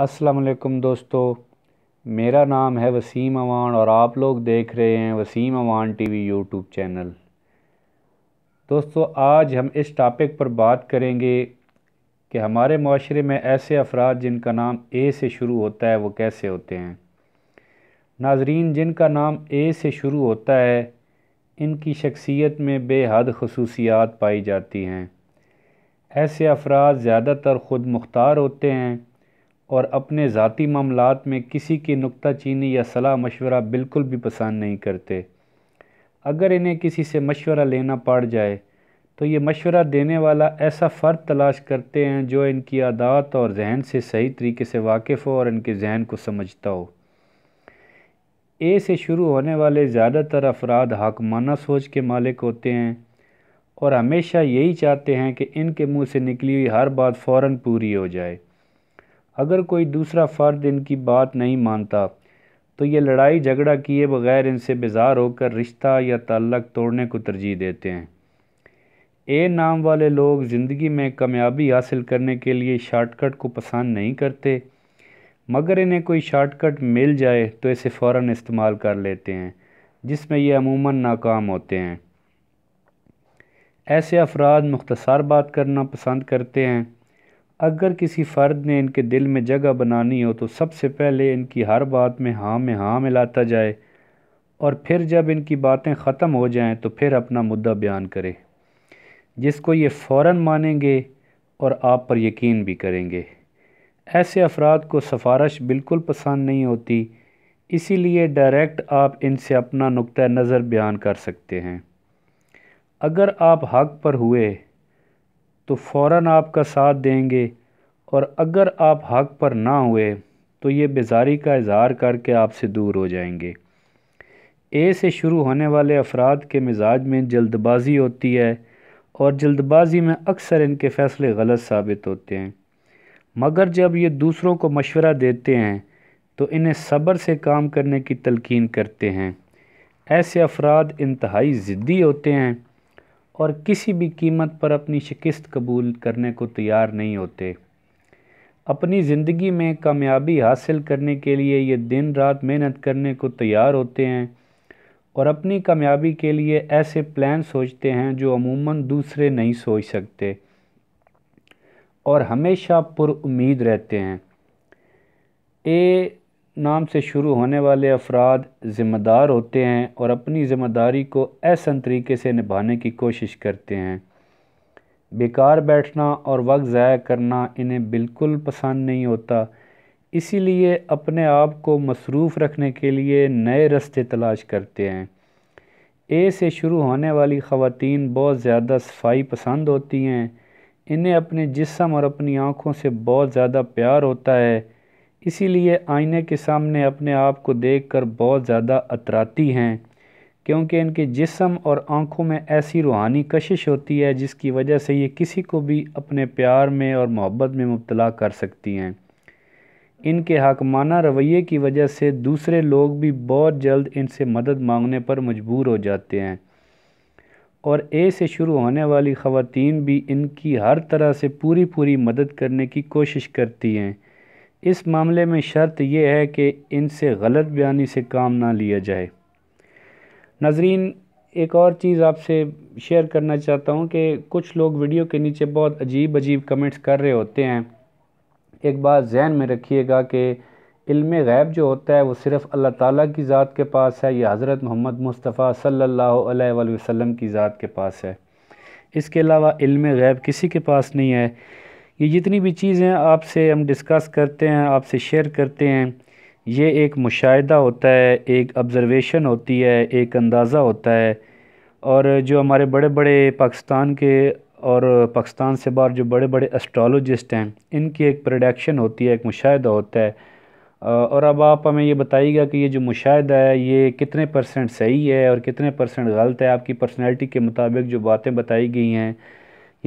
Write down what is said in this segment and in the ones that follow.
वालेकुम दोस्तों मेरा नाम है वसीम अवान और आप लोग देख रहे हैं Wasim Awan TV YouTube channel दोस्तों आज हम इस टॉपिक पर बात करेंगे कि हमारे माशरे में ऐसे अफराद जिनका नाम ए से शुरू होता है वो कैसे होते हैं नाजरीन जिनका नाम ए से शुरू होता है इनकी शख्सियत में बेहद खसूसियात पाई जाती हैं ऐसे अफराद ज़्यादातर ख़ुद मुख्तार होते हैं और अपने ज़ाती मामला में किसी की नुकता चीनी या सलाह मशवरा बिल्कुल भी पसंद नहीं करते अगर इन्हें किसी से मशवरा लेना पड़ जाए तो ये मशवरा देने वाला ऐसा फ़र्द तलाश करते हैं जो इनकी आदात और जहन से सही तरीके से वाकिफ़ हो और इनके जहन को समझता हो ए से शुरू होने वाले ज़्यादातर अफराद हाकमाना सोच के मालिक होते हैं और हमेशा यही चाहते हैं कि इनके मुंह से निकली हुई हर बात फ़ौर पूरी हो जाए अगर कोई दूसरा फ़र्द इनकी बात नहीं मानता तो ये लड़ाई झगड़ा किए बगैर इनसे बेजार होकर रिश्ता या तल्लक तोड़ने को तरजीह देते हैं ए नाम वाले लोग ज़िंदगी में कामयाबी हासिल करने के लिए शॉर्टकट को पसंद नहीं करते मगर इन्हें कोई शॉर्टकट मिल जाए तो इसे फ़ौर इस्तेमाल कर लेते हैं जिसमें ये अमूमन नाकाम होते हैं ऐसे अफराद मुख्तसर बात करना पसंद करते हैं अगर किसी फ़र्द ने इनके दिल में जगह बनानी हो तो सबसे पहले इनकी हर बात में हाँ में हाँ मिलाता जाए और फिर जब इनकी बातें ख़त्म हो जाएं तो फिर अपना मुद्दा बयान करें जिसको ये फ़ौर मानेंगे और आप पर यकीन भी करेंगे ऐसे अफराद को सफारश बिल्कुल पसंद नहीं होती इसीलिए डायरेक्ट आप इनसे अपना नुक़ नज़र बयान कर सकते हैं अगर आप हक पर हुए तो फ़ौर आपका साथ देंगे और अगर आप हक़ पर ना हुए तो ये बेजारी का इजहार करके आपसे दूर हो जाएंगे ए से शुरू होने वाले अफराद के मिजाज में जल्दबाजी होती है और जल्दबाजी में अक्सर इनके फ़ैसले गलत साबित होते हैं मगर जब ये दूसरों को मशवरा देते हैं तो इन्हें सब्र से काम करने की तलकिन करते हैं ऐसे अफराद इंतहाई ज़िद्दी होते हैं और किसी भी कीमत पर अपनी शिकस्त कबूल करने को तैयार नहीं होते अपनी ज़िंदगी में कामयाबी हासिल करने के लिए ये दिन रात मेहनत करने को तैयार होते हैं और अपनी कामयाबी के लिए ऐसे प्लान सोचते हैं जो अमूमन दूसरे नहीं सोच सकते और हमेशा पुरुद रहते हैं ए नाम से शुरू होने वाले अफराद ज़िम्मेदार होते हैं और अपनी ज़िम्मेदारी को ऐसा तरीके से निभाने की कोशिश करते हैं बेकार बैठना और वक्त ज़ाया करना इन्हें बिल्कुल पसंद नहीं होता इसीलिए अपने आप को मसरूफ़ रखने के लिए नए रस्ते तलाश करते हैं ए से शुरू होने वाली ख़वातीन बहुत ज़्यादा सफाई पसंद होती हैं इन्हें अपने जिसम और अपनी आँखों से बहुत ज़्यादा प्यार होता है इसीलिए आईने के सामने अपने आप को देखकर बहुत ज़्यादा अतराती हैं क्योंकि इनके जिसम और आँखों में ऐसी रूहानी कशिश होती है जिसकी वजह से ये किसी को भी अपने प्यार में और मोहब्बत में मुबतला कर सकती हैं इनके हाकमाना रवैये की वजह से दूसरे लोग भी बहुत जल्द इनसे मदद मांगने पर मजबूर हो जाते हैं और ए से शुरू होने वाली ख़वान भी इनकी हर तरह से पूरी पूरी मदद करने की कोशिश करती हैं इस मामले में शर्त यह है कि इनसे गलत बयानी से काम ना लिया जाए नाजरीन एक और चीज़ आपसे शेयर करना चाहता हूँ कि कुछ लोग वीडियो के नीचे बहुत अजीब अजीब कमेंट्स कर रहे होते हैं एक बात जहन में रखिएगा कि इल्म गैब जो होता है वो सिर्फ़ अल्लाह ताला की ज़ात के पास है या हज़रत मोहम्मद मुस्तफ़ा सल्लल्लाहु अलैहि वसल्लम की ज़ात के पास है इसके अलावा इल्म गैब किसी के पास नहीं है ये जितनी भी चीज़ें आपसे हम डिस्कस करते हैं आपसे शेयर करते हैं ये एक मुशाहिदा होता है एक ऑब्ज़रवेशन होती है एक अंदाज़ा होता है और जो हमारे बड़े बड़े पाकिस्तान के और पाकिस्तान से बाहर जो बड़े बड़े एस्ट्रोलॉजिस्ट हैं इनकी एक प्रोडक्शन होती है एक मुशाहिदा होता है और अब आप हमें ये बताइएगा कि ये जो मुशाहिदा है ये कितने परसेंट सही है और कितने परसेंट गलत है आपकी पर्सनैलिटी के मुताबिक जो बातें बताई गई हैं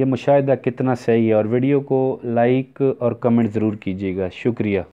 ये मुशाह कितना सही है और वीडियो को लाइक और कमेंट ज़रूर कीजिएगा शुक्रिया